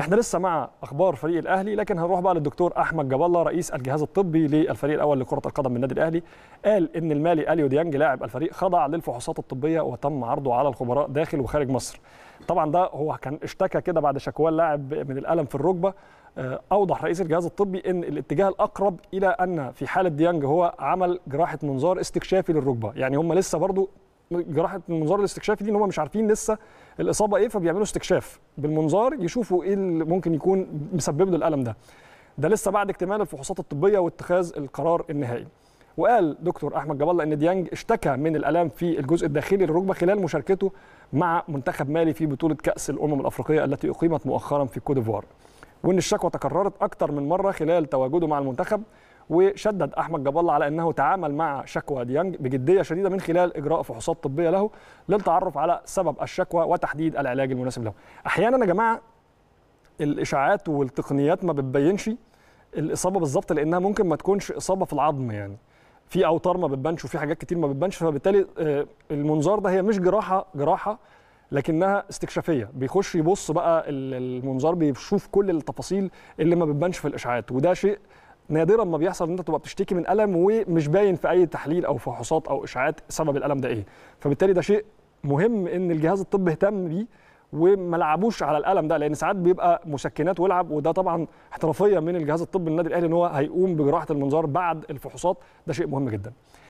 احنا لسه مع اخبار فريق الاهلي لكن هنروح بقى للدكتور احمد جاب الله رئيس الجهاز الطبي للفريق الاول لكره القدم من النادي الاهلي قال ان المالي اليو ديانج لاعب الفريق خضع للفحوصات الطبيه وتم عرضه على الخبراء داخل وخارج مصر طبعا ده هو كان اشتكى كده بعد شكوى اللاعب من الالم في الركبه آه، اوضح رئيس الجهاز الطبي ان الاتجاه الاقرب الى ان في حاله ديانج هو عمل جراحه منظار استكشافي للركبه يعني هم لسه برضو جراحه المنظار الاستكشافي دي ان هم مش عارفين لسه الاصابه ايه فبيعملوا استكشاف بالمنظار يشوفوا ايه اللي ممكن يكون مسبب له الالم ده ده لسه بعد اكتمال الفحوصات الطبيه واتخاذ القرار النهائي وقال دكتور احمد جاب الله ان ديانج اشتكى من الالام في الجزء الداخلي للركبه خلال مشاركته مع منتخب مالي في بطوله كاس الامم الافريقيه التي اقيمت مؤخرا في كوت ديفوار وان الشكوى تكررت اكثر من مره خلال تواجده مع المنتخب وشدد احمد جاب الله على انه تعامل مع شكوى ديانج بجديه شديده من خلال اجراء فحوصات طبيه له للتعرف على سبب الشكوى وتحديد العلاج المناسب له. احيانا يا جماعه الاشاعات والتقنيات ما بتبينش الاصابه بالظبط لانها ممكن ما تكونش اصابه في العظم يعني. في اوتار ما بتبانش وفي حاجات كتير ما بتبانش فبالتالي آه، المنظار ده هي مش جراحه جراحه لكنها استكشافيه بيخش يبص بقى المنظار بيشوف كل التفاصيل اللي ما بتبانش في الاشاعات وده شيء نادرا ما بيحصل ان انت تبقى بتشتكي من الم ومش باين في اي تحليل او فحوصات او اشاعات سبب الالم ده ايه فبالتالي ده شيء مهم ان الجهاز الطبي اهتم بيه وما لعبوش على الالم ده لان ساعات بيبقى مسكنات ولعب وده طبعا احترافيه من الجهاز الطبي النادي الاهلي ان هو هيقوم بجراحه المنظار بعد الفحوصات ده شيء مهم جدا